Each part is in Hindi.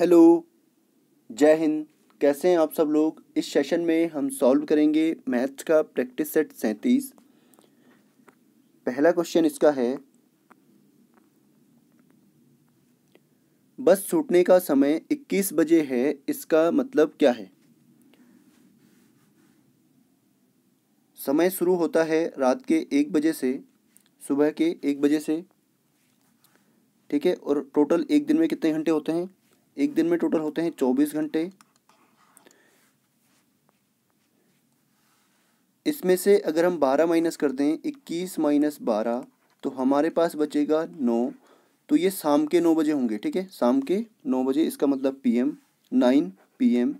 हेलो जय हिंद कैसे हैं आप सब लोग इस सेशन में हम सॉल्व करेंगे मैथ्स का प्रैक्टिस सेट सैंतीस पहला क्वेश्चन इसका है बस छूटने का समय इक्कीस बजे है इसका मतलब क्या है समय शुरू होता है रात के एक बजे से सुबह के एक बजे से ठीक है और टोटल एक दिन में कितने घंटे होते हैं एक दिन में टोटल होते हैं चौबीस घंटे इसमें से अगर हम बारह माइनस कर दें इक्कीस माइनस बारह तो हमारे पास बचेगा नौ तो ये शाम के नौ बजे होंगे ठीक है शाम के नौ बजे इसका मतलब पीएम नाइन पीएम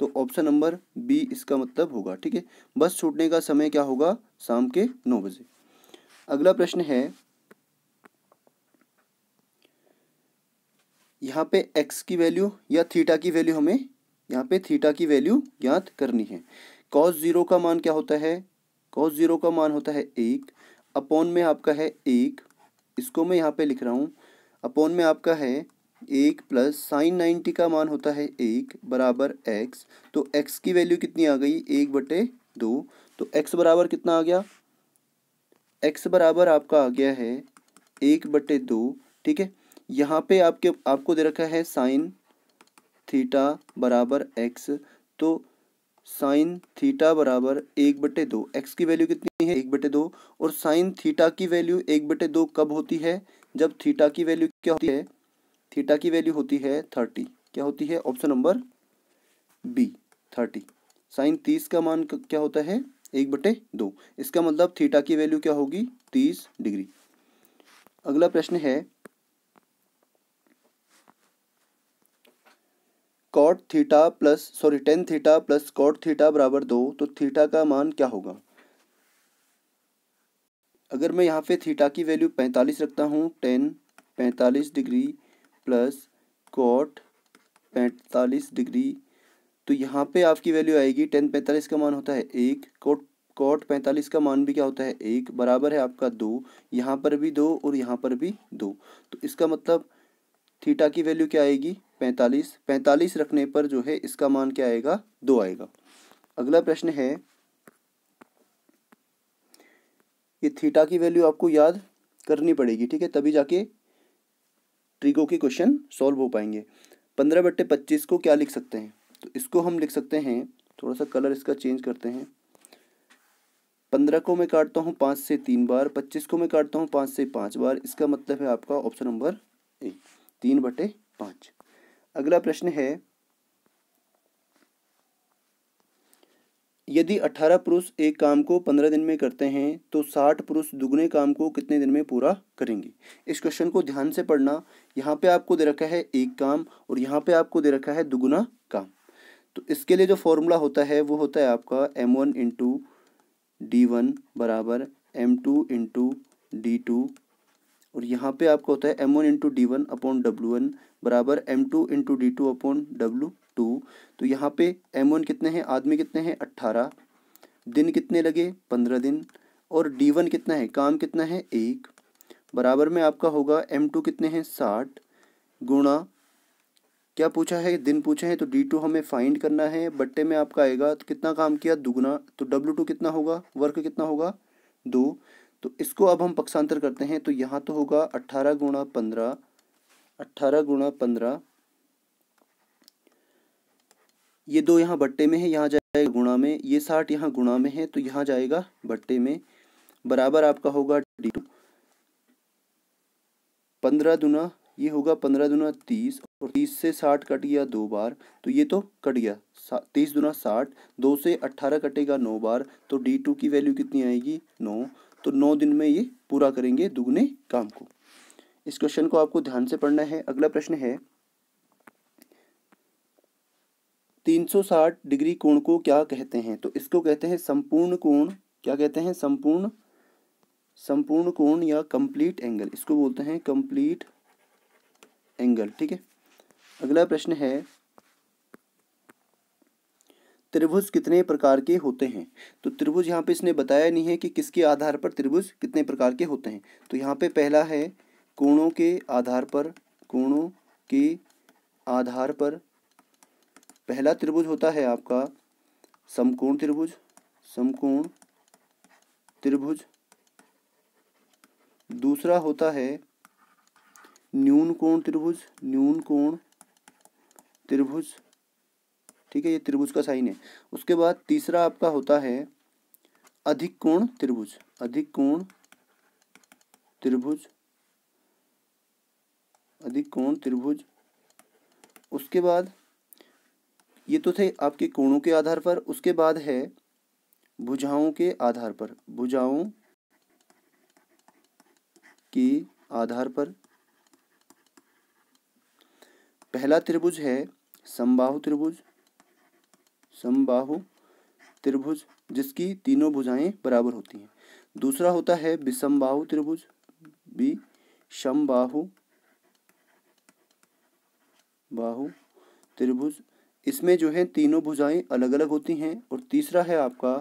तो ऑप्शन नंबर बी इसका मतलब होगा ठीक है बस छूटने का समय क्या होगा शाम के नौ बजे अगला प्रश्न है यहाँ पे एक्स की वैल्यू या थीटा की वैल्यू हमें यहाँ पे थीटा की वैल्यू ज्ञात करनी है कॉस ज़ीरो का मान क्या होता है कॉस ज़ीरो का मान होता है एक अपॉन में आपका है एक इसको मैं यहाँ पे लिख रहा हूँ अपॉन में आपका है एक प्लस साइन नाइन्टी का मान होता है एक बराबर एक्स तो एक्स की वैल्यू कितनी आ गई एक बटे दो तो एक्स बराबर कितना आ गया एक्स बराबर आपका आ गया है एक बटे दो ठीक है यहाँ पे आपके आपको दे रखा है साइन थीटा बराबर एक्स तो साइन थीटा बराबर एक बटे दो एक्स की वैल्यू कितनी है एक बटे दो और साइन थीटा की वैल्यू एक बटे दो कब होती है जब थीटा की वैल्यू क्या होती है थीटा की वैल्यू होती है थर्टी क्या होती है option number B thirty sine तीस का मान क्या होता है एक बटे दो इसका मतलब थीटा की वैल्यू क्या होगी तीस डिग्री अगला प्रश्न है cot theta plus sorry tan theta plus cot theta बराबर दो तो थीटा का मान क्या होगा अगर मैं यहाँ पे थीटा की वैल्यू पैंतालीस रखता हूँ टेन पैंतालीस डिग्री प्लस कॉट पैंतालीस डिग्री तो यहाँ पे आपकी वैल्यू आएगी टेन पैंतालीस का मान होता है एक कोट कोट पैंतालीस का मान भी क्या होता है एक बराबर है आपका दो यहाँ पर भी दो और यहाँ पर भी दो तो इसका मतलब थीटा की वैल्यू क्या आएगी पैंतालीस पैंतालीस रखने पर जो है इसका मान क्या आएगा दो आएगा अगला प्रश्न है ये थीटा की वैल्यू आपको याद करनी पड़ेगी ठीक है तभी जाके ट्रिगो के क्वेश्चन सॉल्व हो पाएंगे पंद्रह बट्टे पच्चीस को क्या लिख सकते हैं तो इसको हम लिख सकते हैं थोड़ा सा कलर इसका चेंज करते हैं पंद्रह को मैं काटता हूँ पाँच से तीन बार पच्चीस को मैं काटता हूँ पाँच से पाँच बार इसका मतलब है आपका ऑप्शन नंबर एक तीन बटे पांच अगला प्रश्न है यदि अठारह पुरुष एक काम को पंद्रह दिन में करते हैं तो साठ पुरुष दुगने काम को कितने दिन में पूरा करेंगे इस क्वेश्चन को ध्यान से पढ़ना यहाँ पे आपको दे रखा है एक काम और यहाँ पे आपको दे रखा है दुगुना काम तो इसके लिए जो फॉर्मूला होता है वो होता है आपका M one into D one बराबर M two into D two और यहाँ पे आपका होता है M one into D one upon W one बराबर M two into D two upon W two तो यहाँ पे एम वन कितने हैं आदमी कितने हैं अट्ठारह दिन कितने लगे पंद्रह दिन और डी वन कितना है काम कितना है एक बराबर में आपका होगा एम टू कितने हैं साठ गुणा क्या पूछा है दिन पूछे हैं तो डी टू हमें फाइंड करना है बट्टे में आपका आएगा तो कितना काम किया दुगुना तो डब्ल्यू टू कितना होगा वर्क कितना होगा दो तो इसको अब हम पक्षांतर करते हैं तो यहाँ तो होगा अट्ठारह गुणा पंद्रह अट्ठारह गुणा पंद्रह ये दो यहाँ बट्टे में है यहाँ जाएगा गुणा में ये साठ यहाँ गुणा में है तो यहाँ जाएगा बट्टे में बराबर आपका होगा डी टू पंद्रह दुना ये होगा पंद्रह दुना तीस और तीस से साठ कट गया दो बार तो ये तो कट गया तीस दुना साठ दो से अट्ठारह कटेगा नौ बार तो डी टू की वैल्यू कितनी आएगी नौ तो नौ दिन में ये पूरा करेंगे दुगने काम को इस क्वेश्चन को आपको ध्यान से पढ़ना है अगला प्रश्न है 360 डिग्री कोण को क्या कहते हैं तो इसको कहते हैं संपूर्ण कोण क्या कहते हैं संपूर्ण संपूर्ण कोण या कंप्लीट एंगल इसको बोलते हैं कंप्लीट एंगल ठीक है अगला प्रश्न है त्रिभुज कितने प्रकार के होते हैं तो त्रिभुज यहाँ पे इसने बताया नहीं है कि किसके आधार पर त्रिभुज कितने प्रकार के होते हैं तो यहाँ पे पहला है कोणों के आधार पर कोणों के आधार पर पहला त्रिभुज होता है आपका समकोण त्रिभुज समकोण त्रिभुज दूसरा होता है न्यून कोण त्रिभुज न्यून कोण त्रिभुज ठीक है ये त्रिभुज का साइन है उसके बाद तीसरा आपका होता है अधिक कोण त्रिभुज अधिक कोण त्रिभुज अधिक कोण त्रिभुज उसके बाद ये तो थे आपके कोणों के आधार पर उसके बाद है भुजाओं के आधार पर भुजाओं के आधार पर पहला त्रिभुज है संबाहु त्रिभुज समबाहु त्रिभुज जिसकी तीनों भुजाएं बराबर होती हैं दूसरा होता है विषमबाहु त्रिभुज बी समबाहु बाहु त्रिभुज इसमें जो है तीनों भुजाएं अलग अलग होती हैं और तीसरा है आपका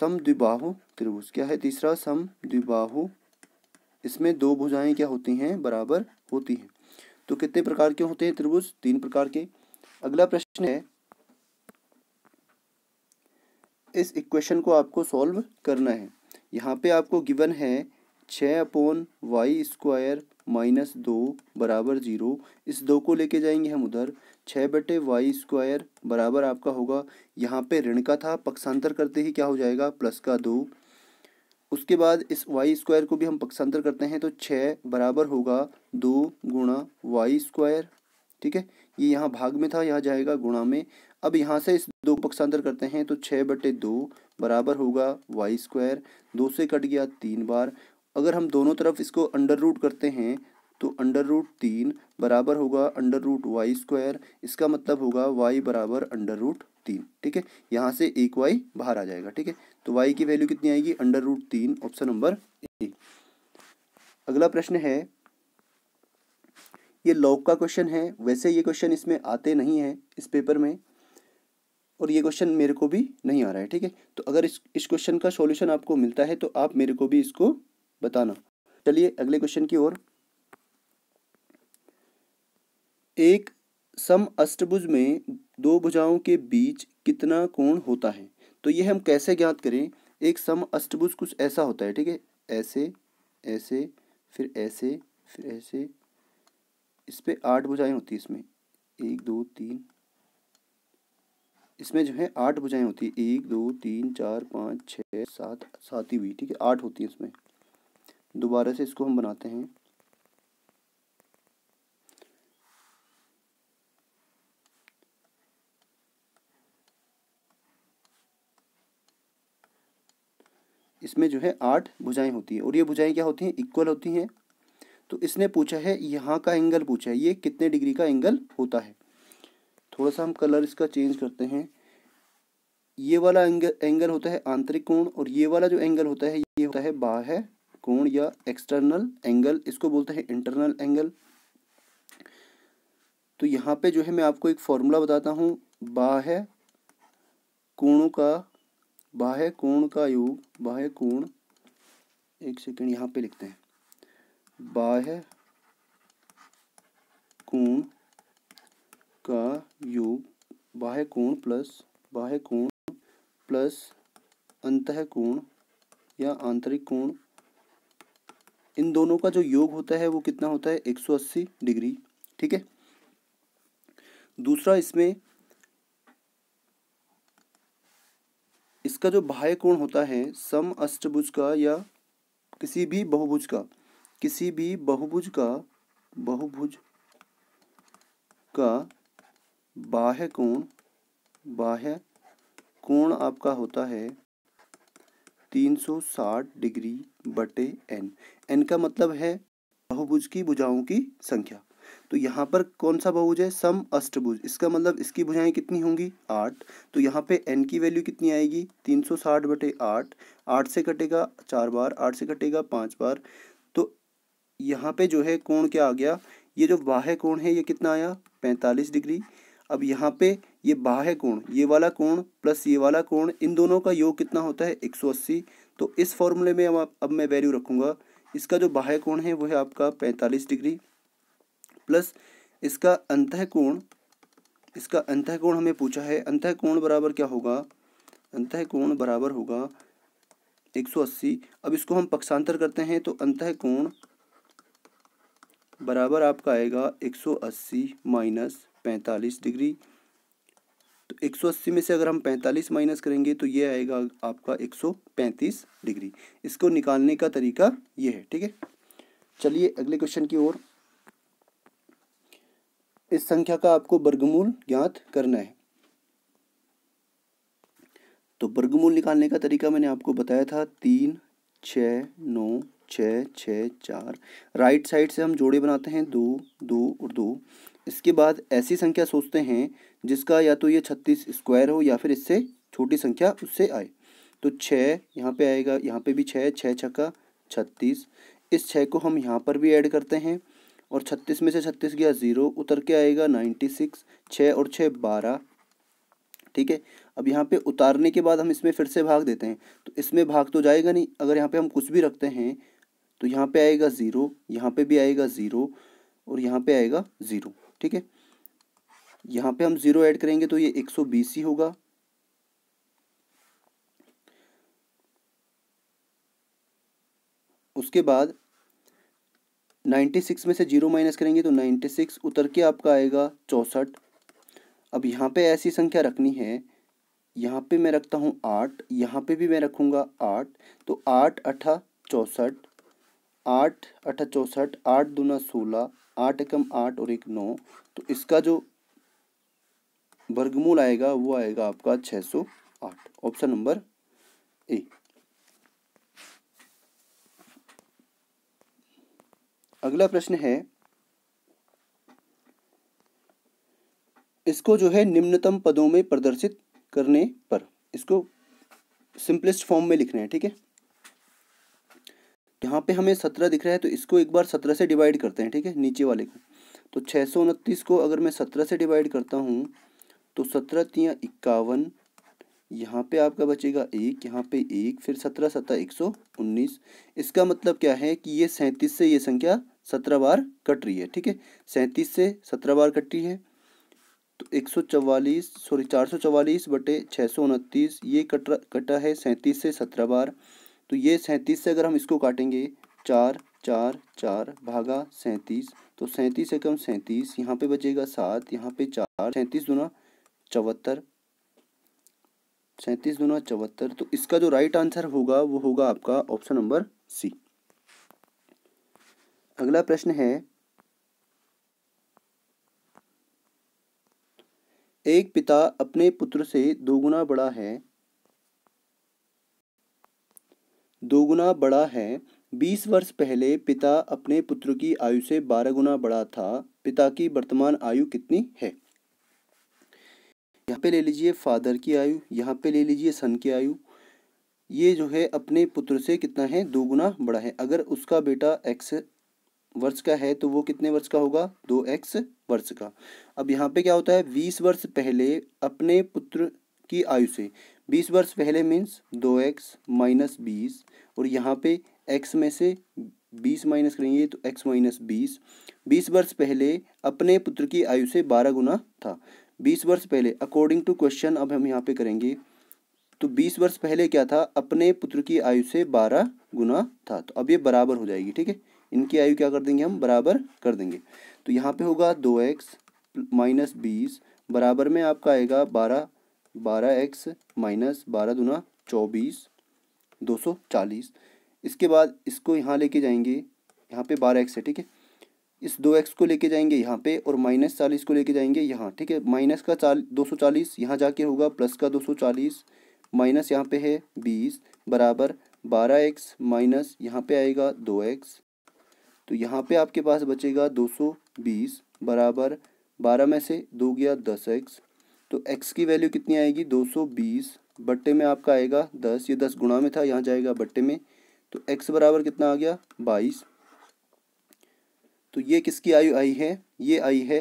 समद्विबाहु त्रिभुज क्या है तीसरा समद्विबाहु इसमें दो भुजाएं क्या होती हैं बराबर होती हैं तो कितने प्रकार के होते हैं त्रिभुज तीन प्रकार के अगला प्रश्न है इस इक्वेशन को आपको सॉल्व करना है यहाँ पे आपको गिवन है छ अपोन वाई स्क्वायर माइनस दो बराबर जीरो इस दो को लेके जाएंगे हम उधर छः बटे वाई स्क्वायर बराबर आपका होगा यहाँ पे ऋण का था पक्षांतर करते ही क्या हो जाएगा प्लस का दो उसके बाद इस वाई स्क्वायर को भी हम पक्षांतर करते हैं तो छः बराबर होगा दो गुणा वाई स्क्वायर ठीक है ये यहाँ भाग में था यहाँ जाएगा गुणा में अब यहाँ से इस दो पक्षांतर करते हैं तो छः बटे दो बराबर होगा वाई स्क्वायर दो से कट गया तीन बार अगर हम दोनों तरफ इसको अंडर रूट करते हैं तो अंडर रूट तीन बराबर होगा अंडर रूट वाई स्क्वायर इसका मतलब होगा वाई बराबर अंडर रूट तीन ठीक है यहाँ से एक वाई बाहर आ जाएगा ठीक है तो वाई की वैल्यू कितनी आएगी अंडर रूट तीन ऑप्शन नंबर ए अगला प्रश्न है ये लॉग का क्वेश्चन है वैसे ये क्वेश्चन इसमें आते नहीं है इस पेपर में और ये क्वेश्चन मेरे को भी नहीं आ रहा है ठीक है तो अगर इस इस क्वेश्चन का सॉल्यूशन आपको मिलता है तो आप मेरे को भी इसको बताना चलिए अगले क्वेश्चन की ओर एक सम अष्टभुज में दो भुजाओं के बीच कितना कोण होता है तो ये हम कैसे ज्ञात करें एक सम अष्टभुज कुछ ऐसा होता है ठीक है ऐसे ऐसे फिर ऐसे फिर ऐसे इस पर आठ भुजाएं होती है इसमें एक दो तीन इसमें जो है आठ भुजाएं होती है एक दो तीन चार पाँच छः सात सात ही हुई ठीक है आठ होती है इसमें दोबारा से इसको हम बनाते हैं इसमें जो है आठ भुजाएं होती है और ये भुजाएं क्या होती हैं इक्वल होती हैं तो इसने पूछा है यहाँ का एंगल पूछा है ये कितने डिग्री का एंगल होता है थोड़ा सा हम कलर इसका चेंज करते हैं ये वाला एंगल एंगल होता है आंतरिक कोण और ये वाला जो एंगल होता है ये होता है बाह्य कोण या एक्सटर्नल एंगल इसको बोलते हैं इंटरनल एंगल तो यहाँ पे जो है मैं आपको एक फॉर्मूला बताता हूँ बाह्य कोणों का बाह्य कोण का योग बाह्य कोण एक सेकेंड यहाँ पे लिखते हैं बाह्य कोण का योग बाह्य कोण प्लस बाह्य कोण प्लस अंत कोण या आंतरिक कोण इन दोनों का जो योग होता है वो कितना होता है 180 डिग्री ठीक है दूसरा इसमें इसका जो बाह्य कोण होता है सम अष्टभुज का या किसी भी बहुभुज का किसी भी बहुभुज का बहुभुज का बाह्य कोण बाह्य कोण आपका होता है 360 डिग्री बटे एन एन का मतलब है बहुभुज की भुजाओं की संख्या तो यहाँ पर कौन सा बहुज है सम अष्टभुज इसका मतलब इसकी भुजाएं कितनी होंगी आठ तो यहाँ पे एन की वैल्यू कितनी आएगी तीन सौ साठ बटे आठ आठ से कटेगा चार बार आठ से कटेगा पाँच बार तो यहाँ पे जो है कोण क्या आ गया ये जो बाह्य कोण है ये कितना आया पैंतालीस डिग्री अब यहाँ पे ये बाह्य कोण ये वाला कोण प्लस ये वाला कोण इन दोनों का योग कितना होता है एक सौ अस्सी तो इस फॉर्मूले में अब अब मैं वैल्यू रखूँगा इसका जो बाह्य कोण है वो है आपका पैंतालीस डिग्री प्लस इसका अंत कोण इसका अंत कोण हमें पूछा है अंत कोण बराबर क्या होगा अंत कोण बराबर होगा 180 अब इसको हम पक्षांतर करते हैं तो अंत कोण बराबर आपका आएगा 180 माइनस पैंतालीस डिग्री तो 180 में से अगर हम 45 माइनस करेंगे तो ये आएगा आपका 135 डिग्री इसको निकालने का तरीका ये है ठीक है चलिए अगले क्वेश्चन की ओर इस संख्या का आपको वर्गमूल ज्ञात करना है तो वर्गमूल निकालने का तरीका मैंने आपको बताया था तीन छ नौ छ छ चार राइट साइड से हम जोड़े बनाते हैं दो दो और दो इसके बाद ऐसी संख्या सोचते हैं जिसका या तो ये छत्तीस स्क्वायर हो या फिर इससे छोटी संख्या उससे आए तो छ यहाँ पे आएगा यहाँ पे भी छः छः छक्का छत्तीस इस छः को हम यहाँ पर भी ऐड करते हैं और छत्तीस में से छत्तीस गया ज़ीरो उतर के आएगा नाइन्टी सिक्स छः और छः बारह ठीक है अब यहाँ पे उतारने के बाद हम इसमें फिर से भाग देते हैं तो इसमें भाग तो जाएगा नहीं अगर यहाँ पे हम कुछ भी रखते हैं तो यहाँ पे आएगा ज़ीरो यहाँ पे भी आएगा ज़ीरो और यहाँ पे आएगा ज़ीरो ठीक है यहाँ पे हम ज़ीरो ऐड करेंगे तो ये एक सौ बीस ही होगा उसके बाद नाइन्टी सिक्स में से जीरो माइनस करेंगे तो नाइन्टी सिक्स उतर के आपका आएगा चौंसठ अब यहाँ पे ऐसी संख्या रखनी है यहाँ पे मैं रखता हूँ आठ यहाँ पे भी मैं रखूँगा आठ तो आठ अठा चौंसठ आठ अठा चौंसठ आठ दूना सोलह आठ एकम आठ और एक नौ तो इसका जो वर्गमूल आएगा वो आएगा आपका छः सौ आठ ऑप्शन नंबर ए अगला प्रश्न है इसको जो है निम्नतम पदों में प्रदर्शित करने पर इसको सिंपलेस्ट फॉर्म में लिखना है ठीक है यहाँ पे हमें सत्रह दिख रहा है तो इसको एक बार सत्रह से डिवाइड करते हैं ठीक है नीचे वाले को तो छः सौ उनतीस को अगर मैं सत्रह से डिवाइड करता हूँ तो सत्रह तिया इक्यावन यहाँ पे आपका बचेगा एक यहाँ पे एक फिर सत्रह सत्रह एक सौ उन्नीस इसका मतलब क्या है कि ये सैंतीस से ये संख्या सत्रह बार कट रही है ठीक है सैंतीस से सत्रह बार कट रही है तो एक सौ चवालीस सॉरी चार सौ चवालीस बटे छः सौ उनतीस ये कट कटा है सैंतीस से सत्रह बार तो ये सैंतीस से अगर हम इसको काटेंगे चार चार चार भागा सैंतीस तो सैंतीस से कम सैंतीस यहाँ पे बचेगा सात यहाँ पे चार सैंतीस दुना चौहत्तर सैंतीस दुना चौहत्तर तो इसका जो राइट आंसर होगा वो होगा आपका ऑप्शन नंबर सी अगला प्रश्न है एक पिता अपने पुत्र से दोगुना बड़ा है दोगुना बड़ा है बीस वर्ष पहले पिता अपने पुत्र की आयु से बारह गुना बड़ा था पिता की वर्तमान आयु कितनी है यहाँ पे ले लीजिए फादर की आयु यहाँ पे ले लीजिए सन की आयु ये जो है अपने पुत्र से कितना है दोगुना बड़ा है अगर उसका बेटा एक्स वर्ष का है तो वो कितने वर्ष का होगा दो एक्स वर्ष का अब यहाँ पे क्या होता है बीस वर्ष पहले अपने पुत्र की आयु से बीस वर्ष पहले मीन्स दो एक्स माइनस बीस और यहाँ पे एक्स में से बीस माइनस करेंगे तो एक्स माइनस बीस बीस वर्ष पहले अपने पुत्र की आयु से बारह गुना था बीस वर्ष पहले अकॉर्डिंग टू क्वेश्चन अब हम यहाँ पे करेंगे तो बीस वर्ष पहले क्या था अपने पुत्र की आयु से बारह गुना था तो अब ये बराबर हो जाएगी ठीक है इनकी आयु क्या कर देंगे हम बराबर कर देंगे तो यहाँ पे होगा दो एक्स माइनस बीस बराबर में आपका आएगा बारह बारह एक्स माइनस बारह दुना चौबीस दो सौ चालीस इसके बाद इसको यहाँ लेके जाएंगे यहाँ पे बारह एक्स है ठीक है इस दो एक्स को लेके जाएंगे यहाँ पे और माइनस चालीस को लेके जाएंगे यहाँ ठीक है माइनस का चाल दो सौ चालीस यहाँ जाके होगा प्लस का दो सौ चालीस माइनस यहाँ पे है बीस बराबर बारह एक्स माइनस यहाँ पे आएगा दो एक्स तो यहाँ पे आपके पास बचेगा 220 बराबर 12 में से दो गया दस एक्स तो एक्स की वैल्यू कितनी आएगी 220 बट्टे में आपका आएगा 10 ये 10 गुणा में था यहाँ जाएगा बट्टे में तो एक्स बराबर कितना आ गया 22 तो ये किसकी आयु आई है ये आई है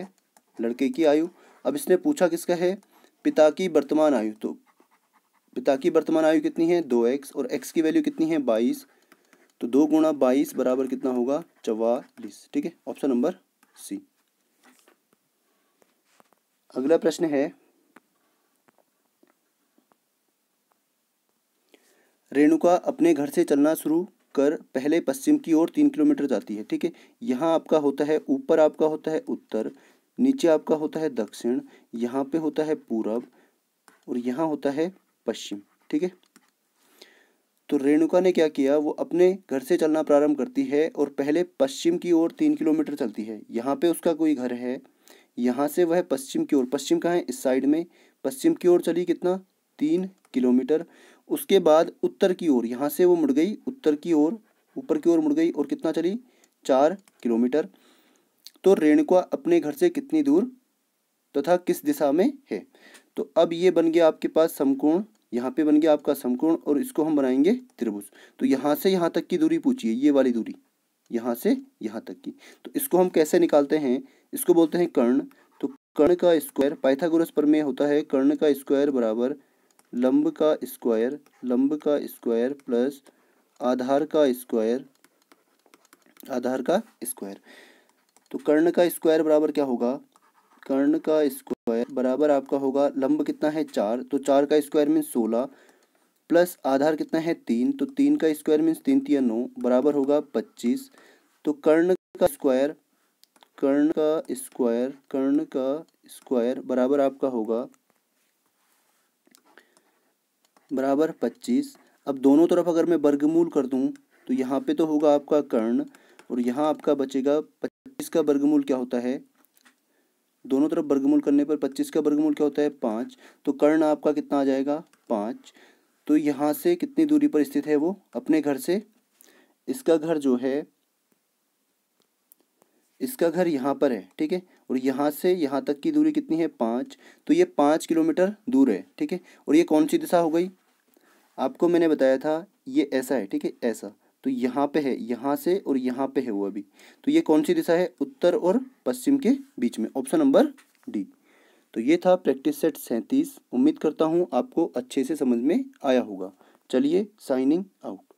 लड़के की आयु अब इसने पूछा किसका है पिता की वर्तमान आयु तो पिता की वर्तमान आयु कितनी है दो एक्स और एक्स की वैल्यू कितनी है बाईस तो दो गुणा बाईस बराबर कितना होगा चवालीस ठीक है ऑप्शन नंबर सी अगला प्रश्न है रेणुका अपने घर से चलना शुरू कर पहले पश्चिम की ओर तीन किलोमीटर जाती है ठीक है यहाँ आपका होता है ऊपर आपका होता है उत्तर नीचे आपका होता है दक्षिण यहाँ पे होता है पूरब और यहाँ होता है पश्चिम ठीक है तो रेणुका ने क्या किया वो अपने घर से चलना प्रारंभ करती है और पहले पश्चिम की ओर तीन किलोमीटर चलती है यहाँ पे उसका कोई घर है यहाँ से वह पश्चिम की ओर पश्चिम कहाँ है इस साइड में पश्चिम की ओर चली कितना तीन किलोमीटर उसके बाद उत्तर की ओर यहाँ से वो मुड़ गई उत्तर की ओर ऊपर की ओर मुड़ गई और कितना चली चार किलोमीटर तो रेणुका अपने घर से कितनी दूर तथा किस दिशा में है तो अब ये बन गया आपके पास समकोण यहाँ पे बन गया आपका समकोण और इसको हम बनाएंगे त्रिभुज तो यहाँ से यहाँ तक की दूरी पूछिए ये वाली दूरी यहाँ से यहाँ तक की तो इसको हम कैसे निकालते हैं इसको बोलते हैं कर्ण तो कर्ण का स्क्वायर पाइथागोरस पर में होता है कर्ण का स्क्वायर बराबर लंब का स्क्वायर लंब का स्क्वायर प्लस आधार का स्क्वायर आधार का स्क्वायर तो कर्ण का स्क्वायर बराबर क्या होगा कर्ण का स्क्वायर स्क्वायर बराबर आपका होगा लंब कितना है चार तो चार का स्क्वायर मीन्स सोलह प्लस आधार कितना है तीन तो तीन का स्क्वायर मीन्स तीन तीन नौ बराबर होगा पच्चीस तो कर्ण का स्क्वायर कर्ण का स्क्वायर कर्ण का स्क्वायर बराबर आपका होगा बराबर पच्चीस अब दोनों तरफ अगर मैं वर्गमूल कर दूं तो यहाँ पे तो होगा आपका कर्ण और यहाँ आपका बचेगा पच्चीस का वर्गमूल क्या होता है दोनों तरफ वर्गमूल करने पर पच्चीस का वर्गमूल क्या होता है पाँच तो कर्ण आपका कितना आ जाएगा पाँच तो यहाँ से कितनी दूरी पर स्थित है वो अपने घर से इसका घर जो है इसका घर यहाँ पर है ठीक है और यहाँ से यहाँ तक की दूरी कितनी है पाँच तो ये पाँच किलोमीटर दूर है ठीक है और ये कौन सी दिशा हो गई आपको मैंने बताया था ये ऐसा है ठीक है ऐसा तो यहाँ पे है यहाँ से और यहाँ पे है वो अभी तो ये कौन सी दिशा है उत्तर और पश्चिम के बीच में ऑप्शन नंबर डी तो ये था प्रैक्टिस सेट सैंतीस उम्मीद करता हूँ आपको अच्छे से समझ में आया होगा चलिए साइनिंग आउट